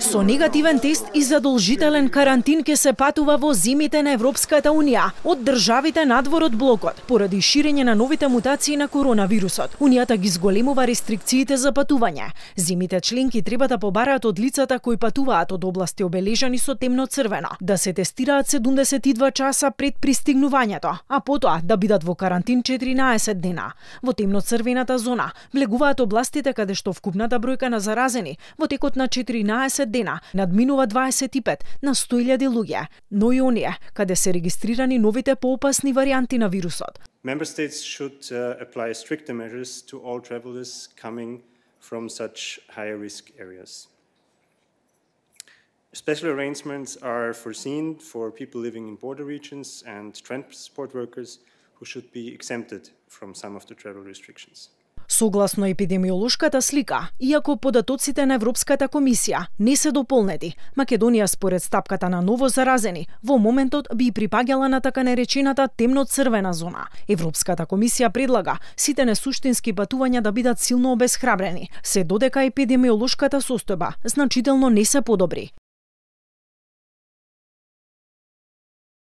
Со негативен тест и задолжителен карантин ке се патува во зимите на Европската Унија од државите надвор од блокот поради ширење на новите мутации на коронавирусот. Унијата ги зголемува рестрикциите за патување. Зимите членки треба да побараат од лицата кои патуваат од области обележани со темно црвено, да се тестираат 72 часа пред пристигнувањето, а потоа да бидат во карантин 14 дена. Во темно црвената зона влегуваат областите каде што вкупната бројка на заразени во текот на 14 13 дена надминува 25 на 100.000 луѓе, но и оние каде се регистрирани новите поопасни варианти на вирусот. Member states should uh, apply stricter measures to all travelers coming from such higher risk areas. Special arrangements are foreseen for people living in border regions and transport workers who should be exempted from some of the travel restrictions. Согласно епидемиолошката слика, иако податоците на Европската комисија не се дополнети, Македонија според стапката на ново заразени во моментот би припагала на така наречената темно-црвена зона. Европската комисија предлага сите несуштински патувања да бидат силно обесхрабрени, се додека епидемиолошката состојба значително не се подобри.